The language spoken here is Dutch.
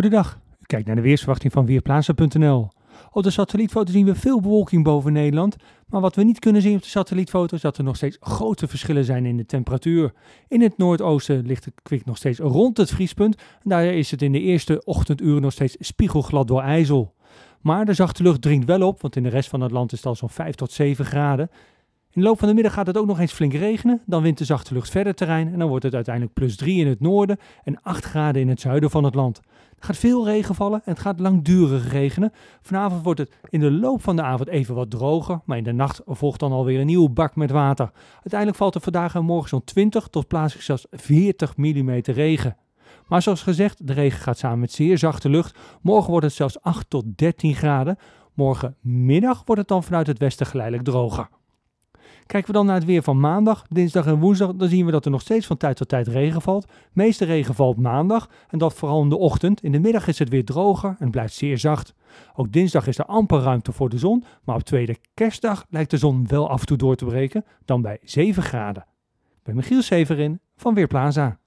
Goedendag, u kijkt naar de weersverwachting van Weerplaatsen.nl. Op de satellietfoto zien we veel bewolking boven Nederland, maar wat we niet kunnen zien op de satellietfoto is dat er nog steeds grote verschillen zijn in de temperatuur. In het noordoosten ligt het kwik nog steeds rond het vriespunt en daar is het in de eerste ochtenduren nog steeds spiegelglad door ijzel. Maar de zachte lucht dringt wel op, want in de rest van het land is het al zo'n 5 tot 7 graden. In de loop van de middag gaat het ook nog eens flink regenen. Dan wint de zachte lucht verder terrein en dan wordt het uiteindelijk plus 3 in het noorden en 8 graden in het zuiden van het land. Er gaat veel regen vallen en het gaat langdurig regenen. Vanavond wordt het in de loop van de avond even wat droger, maar in de nacht volgt dan alweer een nieuwe bak met water. Uiteindelijk valt er vandaag en morgen zo'n 20 tot plaatselijk zelfs 40 mm regen. Maar zoals gezegd, de regen gaat samen met zeer zachte lucht. Morgen wordt het zelfs 8 tot 13 graden. Morgenmiddag wordt het dan vanuit het westen geleidelijk droger. Kijken we dan naar het weer van maandag, dinsdag en woensdag, dan zien we dat er nog steeds van tijd tot tijd regen valt. meeste regen valt maandag en dat vooral in de ochtend. In de middag is het weer droger en blijft zeer zacht. Ook dinsdag is er amper ruimte voor de zon, maar op tweede kerstdag lijkt de zon wel af en toe door te breken, dan bij 7 graden. Bij Michiel Severin van Weerplaza.